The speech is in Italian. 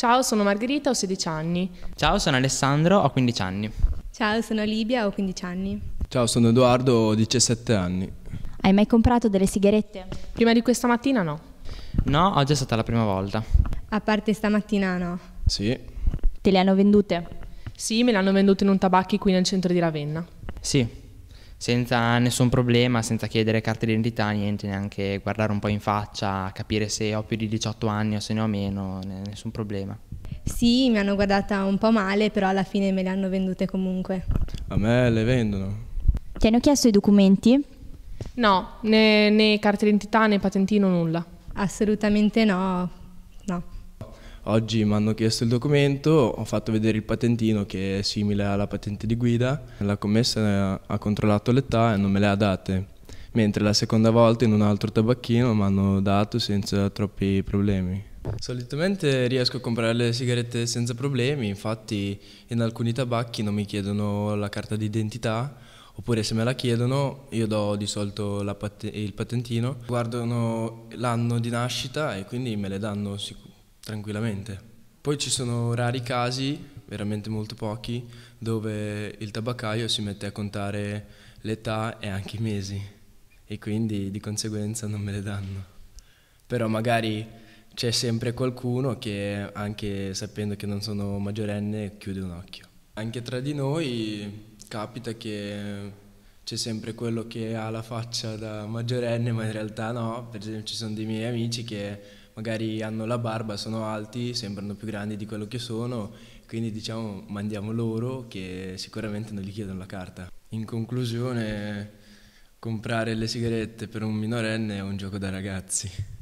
Ciao, sono Margherita, ho 16 anni. Ciao, sono Alessandro, ho 15 anni. Ciao, sono Libia, ho 15 anni. Ciao, sono Edoardo, ho 17 anni. Hai mai comprato delle sigarette? Prima di questa mattina no. No, oggi è stata la prima volta. A parte stamattina no. Sì. Te le hanno vendute? Sì, me le hanno vendute in un tabacchi qui nel centro di Ravenna. Sì senza nessun problema, senza chiedere carte d'identità, niente, neanche guardare un po' in faccia, capire se ho più di 18 anni o se ne ho meno, nessun problema. Sì, mi hanno guardata un po' male, però alla fine me le hanno vendute comunque. A me le vendono. Ti hanno chiesto i documenti? No, né, né carte d'identità né patentino, nulla. Assolutamente no, Oggi mi hanno chiesto il documento, ho fatto vedere il patentino che è simile alla patente di guida, la commessa ha controllato l'età e non me le ha date, mentre la seconda volta in un altro tabacchino mi hanno dato senza troppi problemi. Solitamente riesco a comprare le sigarette senza problemi, infatti in alcuni tabacchi non mi chiedono la carta d'identità, oppure se me la chiedono io do di solito pat il patentino, guardano l'anno di nascita e quindi me le danno sicuramente tranquillamente. Poi ci sono rari casi, veramente molto pochi, dove il tabaccaio si mette a contare l'età e anche i mesi e quindi di conseguenza non me le danno. Però magari c'è sempre qualcuno che anche sapendo che non sono maggiorenne chiude un occhio. Anche tra di noi capita che c'è sempre quello che ha la faccia da maggiorenne ma in realtà no, per esempio ci sono dei miei amici che magari hanno la barba, sono alti, sembrano più grandi di quello che sono, quindi diciamo mandiamo loro che sicuramente non gli chiedono la carta. In conclusione, comprare le sigarette per un minorenne è un gioco da ragazzi.